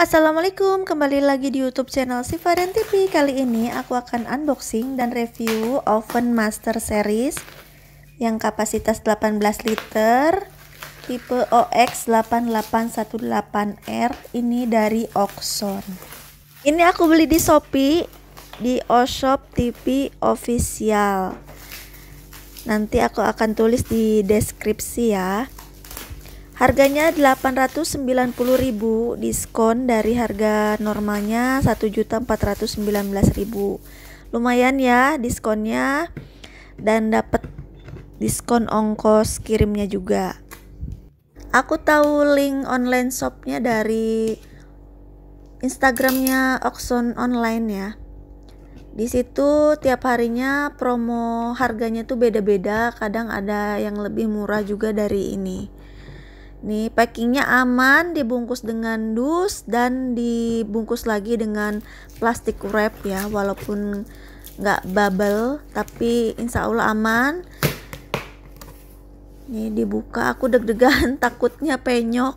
assalamualaikum kembali lagi di YouTube channel Sifaren TV kali ini aku akan unboxing dan review oven master series yang kapasitas 18 liter tipe OX8818R ini dari Oxon ini aku beli di Shopee di Oshop TV official nanti aku akan tulis di deskripsi ya Harganya 890.000 diskon dari harga normalnya 1.419.000. Lumayan ya diskonnya dan dapat diskon ongkos kirimnya juga. Aku tahu link online shopnya dari Instagramnya Oxon Online ya. Di situ tiap harinya promo harganya tuh beda-beda, kadang ada yang lebih murah juga dari ini. Nih packingnya aman, dibungkus dengan dus dan dibungkus lagi dengan plastik wrap ya, walaupun nggak bubble tapi insya Allah aman. ini dibuka, aku deg-degan takutnya penyok.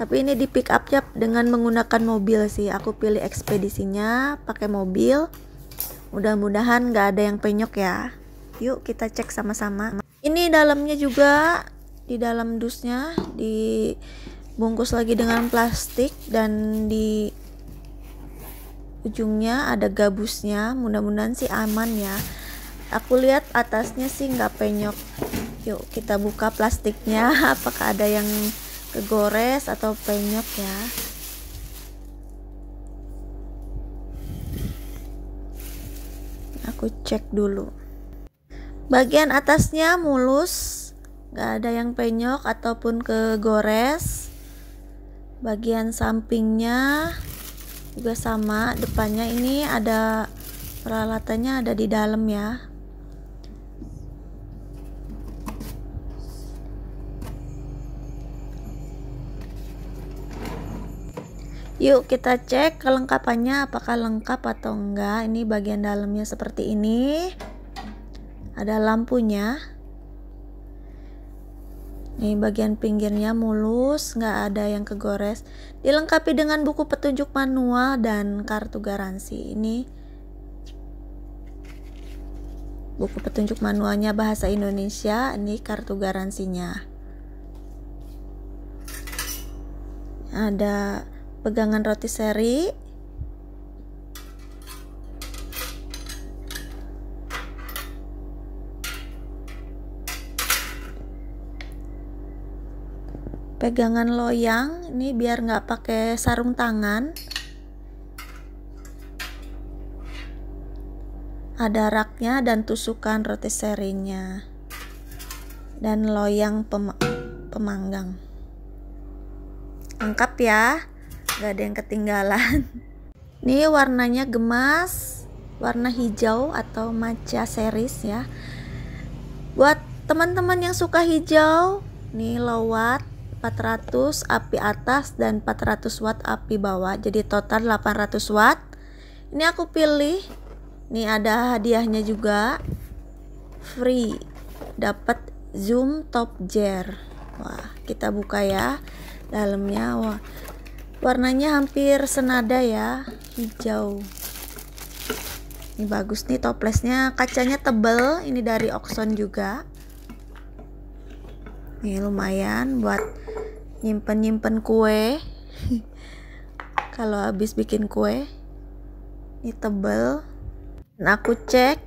Tapi ini di pick upnya dengan menggunakan mobil sih. Aku pilih ekspedisinya pakai mobil. Mudah-mudahan nggak ada yang penyok ya. Yuk kita cek sama-sama. Ini dalamnya juga di dalam dusnya dibungkus lagi dengan plastik dan di ujungnya ada gabusnya mudah-mudahan sih aman ya aku lihat atasnya sih nggak penyok yuk kita buka plastiknya apakah ada yang kegores atau penyok ya aku cek dulu bagian atasnya mulus nggak ada yang penyok ataupun kegores bagian sampingnya juga sama depannya ini ada peralatannya ada di dalam ya Yuk kita cek kelengkapannya apakah lengkap atau enggak. Ini bagian dalamnya seperti ini. Ada lampunya. Nih, bagian pinggirnya mulus, nggak ada yang kegores. Dilengkapi dengan buku petunjuk manual dan kartu garansi. Ini buku petunjuk manualnya bahasa Indonesia, ini kartu garansinya. Ada pegangan roti seri, pegangan loyang ini biar nggak pakai sarung tangan ada raknya dan tusukan roti serinya dan loyang pem pemanggang lengkap ya nggak ada yang ketinggalan ini warnanya gemas warna hijau atau maca seris ya buat teman-teman yang suka hijau ini lowat 400 api atas dan 400 watt api bawah jadi total 800 watt ini aku pilih ini ada hadiahnya juga free dapat zoom top jar wah kita buka ya dalamnya wah warnanya hampir senada ya hijau ini bagus nih toplesnya kacanya tebel ini dari Oxon juga ini lumayan buat nyimpen-nyimpen kue kalau habis bikin kue ini tebel nah aku cek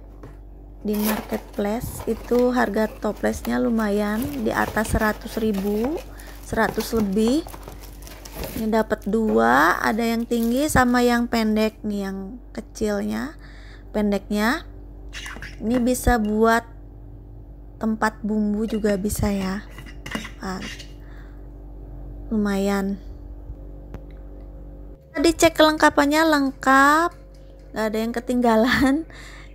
di marketplace itu harga toplesnya lumayan di atas 100 ribu 100 lebih ini dapat dua ada yang tinggi sama yang pendek nih yang kecilnya pendeknya ini bisa buat tempat bumbu juga bisa ya nah, lumayan tadi cek kelengkapannya lengkap gak ada yang ketinggalan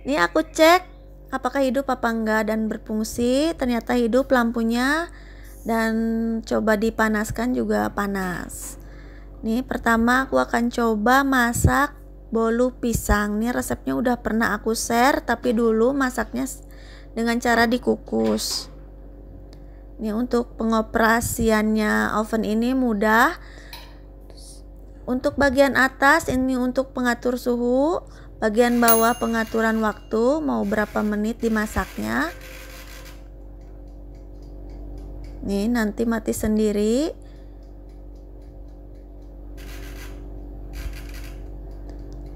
ini aku cek apakah hidup apa enggak dan berfungsi ternyata hidup lampunya dan coba dipanaskan juga panas nih pertama aku akan coba masak bolu pisang nih resepnya udah pernah aku share tapi dulu masaknya dengan cara dikukus ini ya, untuk pengoperasiannya oven ini mudah. Untuk bagian atas ini untuk pengatur suhu, bagian bawah pengaturan waktu mau berapa menit dimasaknya. Nih, nanti mati sendiri.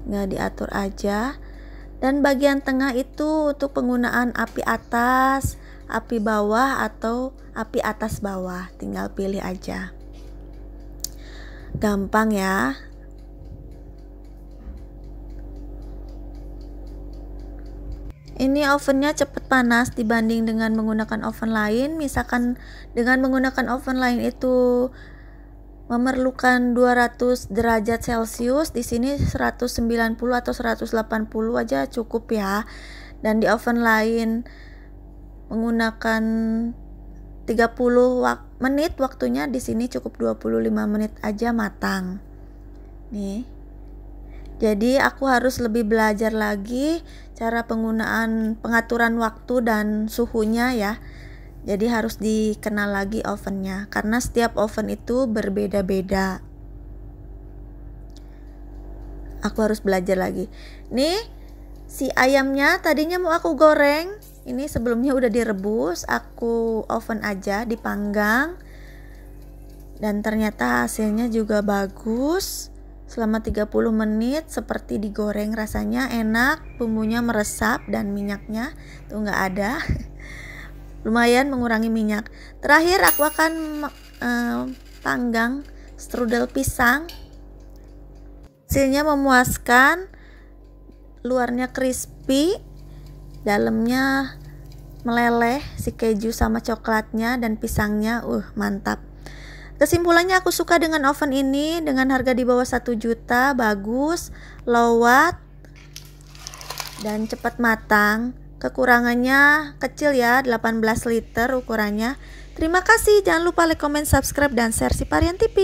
Nggak diatur aja. Dan bagian tengah itu untuk penggunaan api atas api bawah atau api atas bawah, tinggal pilih aja. Gampang ya. Ini ovennya cepat panas dibanding dengan menggunakan oven lain. Misalkan dengan menggunakan oven lain itu memerlukan 200 derajat Celcius, di sini 190 atau 180 aja cukup ya. Dan di oven lain menggunakan 30 wak menit waktunya di sini cukup 25 menit aja matang. Nih. Jadi aku harus lebih belajar lagi cara penggunaan pengaturan waktu dan suhunya ya. Jadi harus dikenal lagi ovennya karena setiap oven itu berbeda-beda. Aku harus belajar lagi. Nih si ayamnya tadinya mau aku goreng ini sebelumnya udah direbus aku oven aja dipanggang dan ternyata hasilnya juga bagus selama 30 menit seperti digoreng rasanya enak bumbunya meresap dan minyaknya tuh nggak ada lumayan mengurangi minyak terakhir aku akan eh, panggang strudel pisang hasilnya memuaskan luarnya crispy dalamnya meleleh si keju sama coklatnya dan pisangnya uh mantap kesimpulannya aku suka dengan oven ini dengan harga di bawah 1 juta bagus low watt dan cepat matang kekurangannya kecil ya 18 liter ukurannya terima kasih jangan lupa like comment subscribe dan share si varian TV